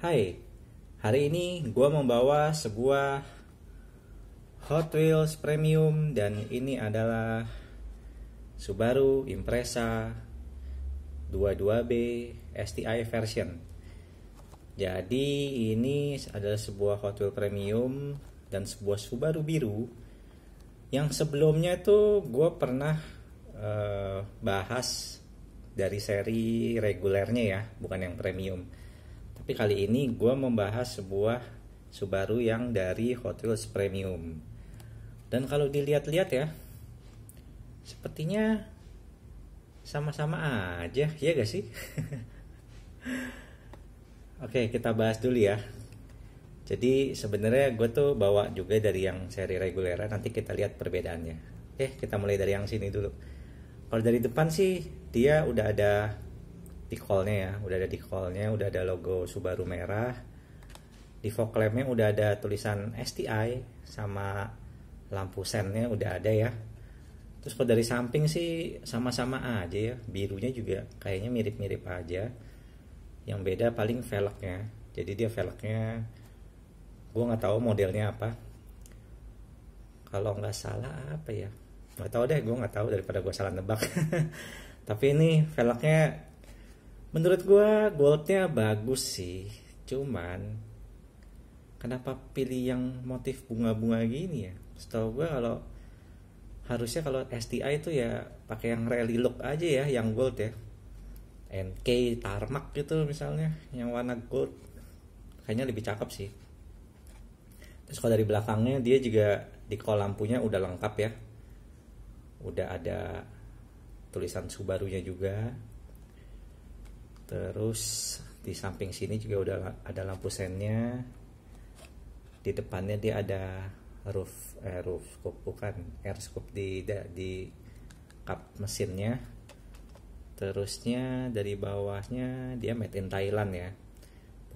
Hai, hari ini gue membawa sebuah Hot Wheels Premium dan ini adalah Subaru Impreza 22B STI version. Jadi ini adalah sebuah Hot Wheels Premium dan sebuah Subaru biru yang sebelumnya itu gue pernah uh, bahas dari seri regulernya ya, bukan yang premium tapi kali ini gue membahas sebuah Subaru yang dari Hot Wheels Premium. Dan kalau dilihat-lihat ya, sepertinya sama-sama aja, ya gak sih? Oke, kita bahas dulu ya. Jadi sebenarnya gue tuh bawa juga dari yang seri reguler, nanti kita lihat perbedaannya. Oke, kita mulai dari yang sini dulu. Kalau dari depan sih dia udah ada di kolnya ya udah ada di kolnya udah ada logo Subaru merah di fog lampnya udah ada tulisan STI sama lampu sennya udah ada ya terus kalau dari samping sih sama-sama aja ya birunya juga kayaknya mirip-mirip aja yang beda paling velgnya jadi dia velgnya gue nggak tahu modelnya apa kalau nggak salah apa ya nggak tahu deh gue nggak tahu daripada gue salah nebak tapi ini velgnya menurut gue goldnya bagus sih cuman kenapa pilih yang motif bunga-bunga gini ya setahu gue kalau harusnya kalau STI itu ya pakai yang rally look aja ya yang gold ya NK tarmak gitu misalnya yang warna gold kayaknya lebih cakep sih terus kalau dari belakangnya dia juga di kol lampunya udah lengkap ya udah ada tulisan Subaru nya juga terus di samping sini juga udah ada lampu sennya di depannya dia ada roof eh, roof scoop bukan air scoop di di cup mesinnya terusnya dari bawahnya dia made in Thailand ya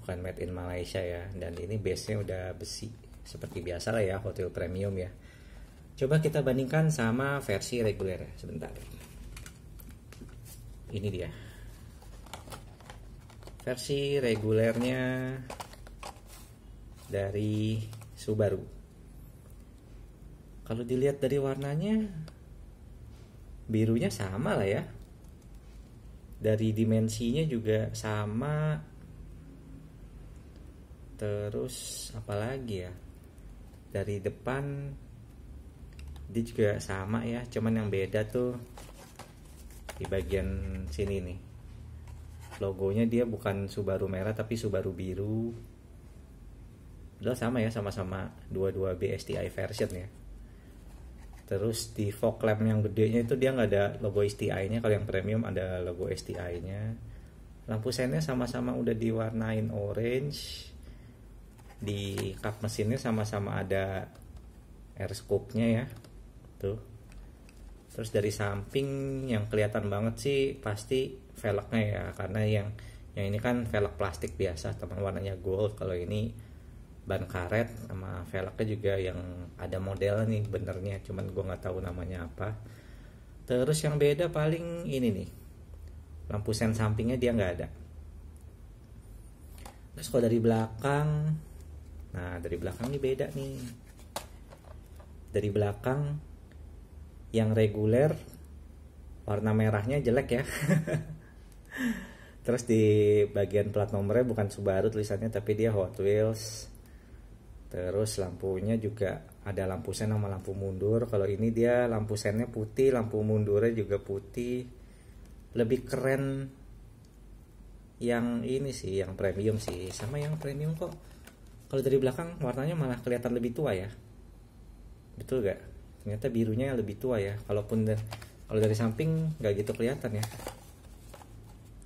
bukan made in Malaysia ya dan ini base nya udah besi seperti biasa lah ya hotel premium ya coba kita bandingkan sama versi reguler sebentar ini dia versi regulernya dari Subaru. Kalau dilihat dari warnanya, birunya sama lah ya. Dari dimensinya juga sama. Terus apalagi ya? Dari depan dia juga sama ya, cuman yang beda tuh di bagian sini nih logonya dia bukan Subaru merah tapi Subaru biru udah sama ya sama-sama 22 dua BSTI version ya terus di fog lamp yang gedenya itu dia nggak ada logo STI nya kalau yang premium ada logo STI nya lampu sennya sama-sama udah diwarnain orange di kap mesinnya sama-sama ada air scoop nya ya tuh terus dari samping yang kelihatan banget sih pasti velgnya ya karena yang yang ini kan velg plastik biasa teman warnanya gold kalau ini ban karet sama velgnya juga yang ada model nih benernya cuman gue nggak tahu namanya apa terus yang beda paling ini nih lampu sen sampingnya dia nggak ada terus kalau dari belakang nah dari belakang ini beda nih dari belakang yang reguler warna merahnya jelek ya terus di bagian plat nomornya bukan Subaru tulisannya tapi dia Hot Wheels terus lampunya juga ada lampu sen sama lampu mundur kalau ini dia lampu sennya putih lampu mundurnya juga putih lebih keren yang ini sih yang premium sih sama yang premium kok kalau dari belakang warnanya malah kelihatan lebih tua ya betul gak ternyata birunya lebih tua ya kalaupun da kalau dari samping nggak gitu kelihatan ya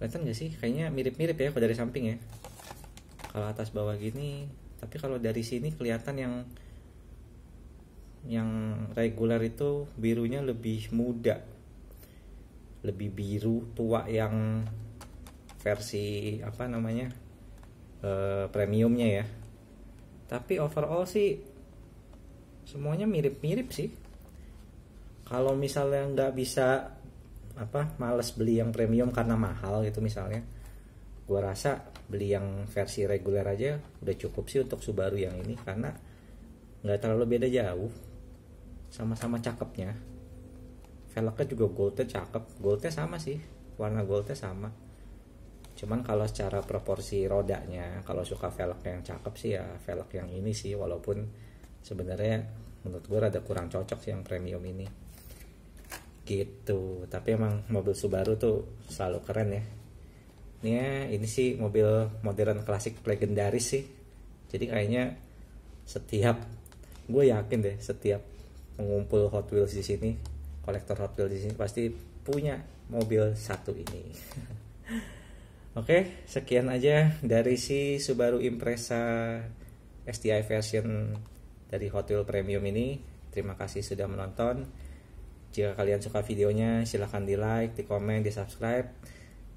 kelihatan nggak sih kayaknya mirip-mirip ya kalau dari samping ya kalau atas bawah gini tapi kalau dari sini kelihatan yang yang reguler itu birunya lebih muda lebih biru tua yang versi apa namanya e, premiumnya ya tapi overall sih semuanya mirip-mirip sih kalau misalnya nggak bisa apa males beli yang premium karena mahal gitu misalnya gue rasa beli yang versi reguler aja udah cukup sih untuk Subaru yang ini karena nggak terlalu beda jauh sama-sama cakepnya velgnya juga goldnya cakep goldnya sama sih warna goldnya sama cuman kalau secara proporsi rodanya kalau suka velg yang cakep sih ya velg yang ini sih walaupun sebenarnya menurut gue rada kurang cocok sih yang premium ini gitu tapi emang mobil Subaru tuh selalu keren ya ini ya, ini sih mobil modern klasik legendaris sih jadi kayaknya setiap gue yakin deh setiap mengumpul Hot Wheels di sini kolektor Hot Wheels di sini pasti punya mobil satu ini Oke, sekian aja dari si Subaru Impreza STI version dari Hot Wheels Premium ini. Terima kasih sudah menonton. Jika kalian suka videonya, silahkan di like, di komen, di subscribe.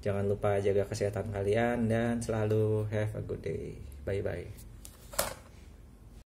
Jangan lupa jaga kesehatan kalian dan selalu have a good day. Bye bye.